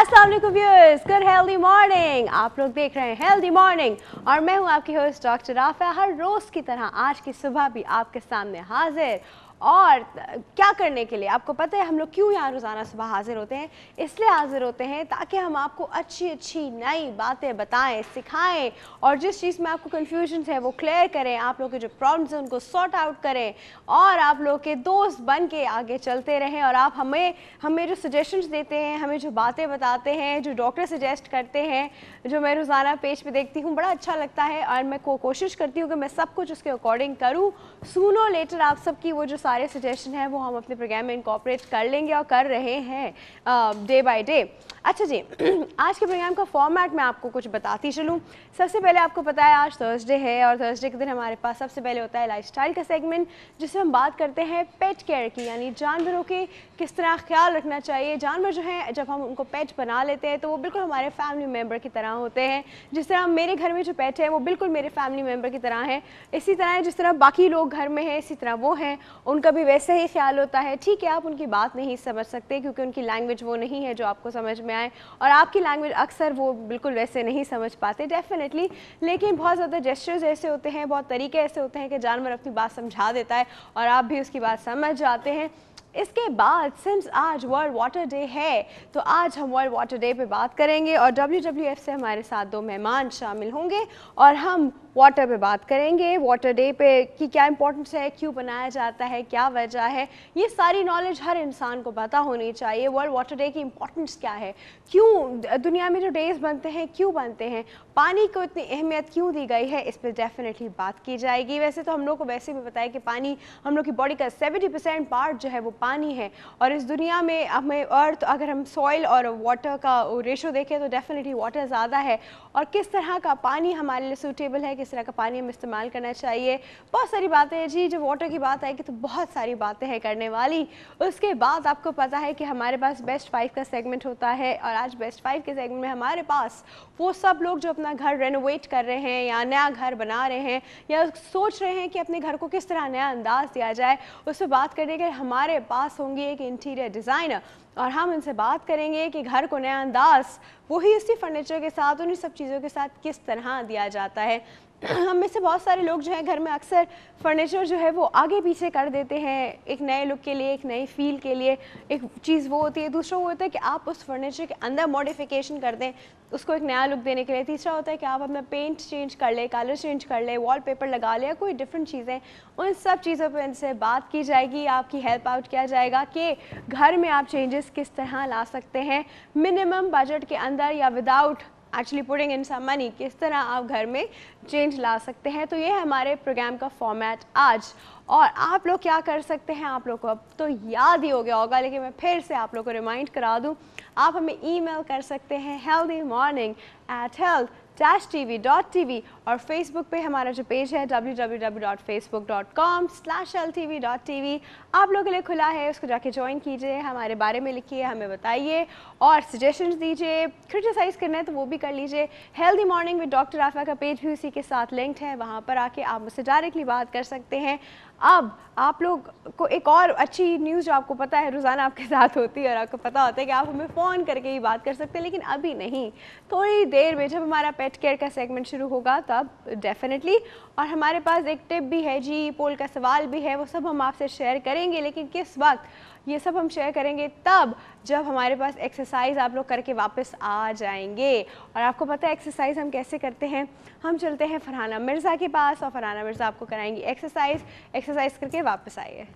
असल viewers good healthy morning आप लोग देख रहे हैं हेल्दी मॉर्निंग और मैं हूं आपकी होस्ट डॉक्टर राफा हर रोज़ की तरह आज की सुबह भी आपके सामने हाजिर और क्या करने के लिए आपको पता है हम लोग क्यों यहाँ रोज़ाना सुबह हाज़िर होते हैं इसलिए हाज़िर होते हैं ताकि हम आपको अच्छी अच्छी नई बातें बताएं सिखाएं और जिस चीज़ में आपको कन्फ्यूजन है वो क्लियर करें आप लोग के जो प्रॉब्लम्स हैं उनको सॉर्ट आउट करें और आप लोग के दोस्त बन के आगे चलते रहें और आप हमें हमें जो सजेशन देते हैं हमें जो बातें बताते हैं जो डॉक्टर सजेस्ट करते हैं जो मैं रोज़ाना पेज पर देखती हूँ बड़ा अच्छा लगता है और मैं कोशिश करती हूँ कि मैं सब कुछ उसके अकॉर्डिंग करूँ सुनो लेटर आप सबकी वो जो सारे सजेशन हैं वो हम अपने प्रोग्राम में इनकॉपरेट कर लेंगे और कर रहे हैं डे बाई डे अच्छा जी आज के प्रोग्राम का फॉर्मेट मैं आपको कुछ बताती चलूँ सबसे पहले आपको पता है आज थर्सडे है और थर्सडे के दिन हमारे पास सबसे पहले होता है लाइफस्टाइल का सेगमेंट जिसमें हम बात करते हैं पेट केयर की यानी जानवरों के किस तरह ख्याल रखना चाहिए जानवर जो हैं जब हम उनको पेट बना लेते हैं तो वो बिल्कुल हमारे फैमिली मेम्बर की तरह होते हैं जिस तरह मेरे घर में जो पेट है वो बिल्कुल मेरे फैमिली मेम्बर की तरह है इसी तरह जिस तरह बाकी लोग घर में हैं इसी तरह वो हैं उनका भी वैसे ही ख्याल होता है ठीक है आप उनकी बात नहीं समझ सकते क्योंकि उनकी लैंग्वेज वो नहीं है जो आपको समझ में आए और आपकी लैंग्वेज अक्सर वो बिल्कुल वैसे नहीं समझ पाते डेफिनेटली लेकिन बहुत ज़्यादा जेस्टर्स ऐसे होते हैं बहुत तरीके ऐसे होते हैं कि जानवर अपनी बात समझा देता है और आप भी उसकी बात समझ जाते हैं इसके बाद सिंस आज वर्ल्ड वाटर डे है तो आज हम वर्ल्ड वाटर डे पे बात करेंगे और डब्ल्यू से हमारे साथ दो मेहमान शामिल होंगे और हम वाटर पे बात करेंगे वाटर डे पे कि क्या इंपॉर्टेंस है क्यों बनाया जाता है क्या वजह है ये सारी नॉलेज हर इंसान को पता होनी चाहिए वर्ल्ड वाटर डे की इंपॉर्टेंस क्या है क्यों दुनिया में जो डेज बनते हैं क्यों बनते हैं पानी को इतनी अहमियत क्यों दी गई है इस पर डेफिनेटली बात की जाएगी वैसे तो हम लोग को वैसे भी बताया कि पानी हम लोग की बॉडी का सेवेंटी परसेंट पार्ट जो है वो पानी है और इस दुनिया में हमें अर्थ अगर हम सॉइल और वाटर का रेशो देखें तो डेफिनेटली वाटर ज़्यादा है और किस तरह का पानी हमारे लिए सूटेबल है किस किस तरह का पानी हमें इस्तेमाल करना चाहिए बहुत सारी बातें हैं जी जब वाटर की बात आएगी तो बहुत सारी बातें हैं करने वाली उसके बाद आपको पता है कि हमारे पास बेस्ट फाइव का सेगमेंट होता है और आज बेस्ट फाइव के सेगमेंट में हमारे पास वो सब लोग जो अपना घर रेनोवेट कर रहे हैं या नया घर बना रहे हैं या सोच रहे हैं कि अपने घर को किस तरह नया अंदाज दिया जाए उस पर बात करने के हमारे पास होंगी एक इंटीरियर डिज़ाइनर और हम उनसे बात करेंगे कि घर को नया अंदाज वही इसी फर्नीचर के साथ उन्हीं सब चीज़ों के साथ किस तरह दिया जाता है हम में से बहुत सारे लोग जो हैं घर में अक्सर फर्नीचर जो है वो आगे पीछे कर देते हैं एक नए लुक के लिए एक नई फील के लिए एक चीज़ वो होती है दूसरा वो होता है कि आप उस फर्नीचर के अंदर मॉडिफिकेशन कर दें उसको एक नया लुक देने के लिए तीसरा होता है कि आप अपना पेंट चेंज कर लें कलर चेंज कर लें पेपर लगा लें या कोई डिफरेंट चीज़ें उन सब चीज़ों पर इनसे बात की जाएगी आपकी हेल्प आउट किया जाएगा कि घर में आप चेंजेस चेंजेस किस तरह ला सकते हैं मिनिमम बजट के अंदर या without actually putting in some money किस तरह आप घर में चेंज ला सकते हैं तो ये है हमारे प्रोग्राम का फॉर्मेट आज और आप लोग क्या कर सकते हैं आप लोग को अब तो याद ही हो गया होगा लेकिन मैं फिर से आप लोग को रिमाइंड करा दूं आप हमें ईमेल कर सकते हैं healthy morning at health dash T V dot T V और फेसबुक पे हमारा जो पेज है W W W dot Facebook dot com slash L T V dot T V आप लोगों के लिए खुला है उसको जाके ज्वाइन कीजिए हमारे बारे में लिखिए हमें बताइए और सजेशंस दीजिए क्रिटिसाइज़ करना है तो वो भी कर लीजिए हेल्दी मॉर्निंग विद डॉक्टर आफा का पेज भी उसी के साथ लिंक्ड है वहाँ पर आके आप मुझसे डायरेक्टली बात कर सकते हैं अब आप लोग को एक और अच्छी न्यूज़ जो आपको पता है रोज़ाना आपके साथ होती है और आपको पता होता है कि आप हमें फ़ोन करके ही बात कर सकते हैं लेकिन अभी नहीं थोड़ी देर में जब हमारा पेट केयर का सेगमेंट शुरू होगा तब डेफिनेटली और हमारे पास एक टिप भी है जी पोल का सवाल भी है वो सब हम आपसे शेयर करेंगे लेकिन किस वक्त ये सब हम शेयर करेंगे तब जब हमारे पास एक्सरसाइज आप लोग करके वापस आ जाएंगे और आपको पता है एक्सरसाइज हम कैसे करते हैं हम चलते हैं फरहाना मिर्ज़ा के पास और फरहाना मिर्ज़ा आपको कराएंगी एक्सरसाइज एक्सरसाइज करके वापस आइए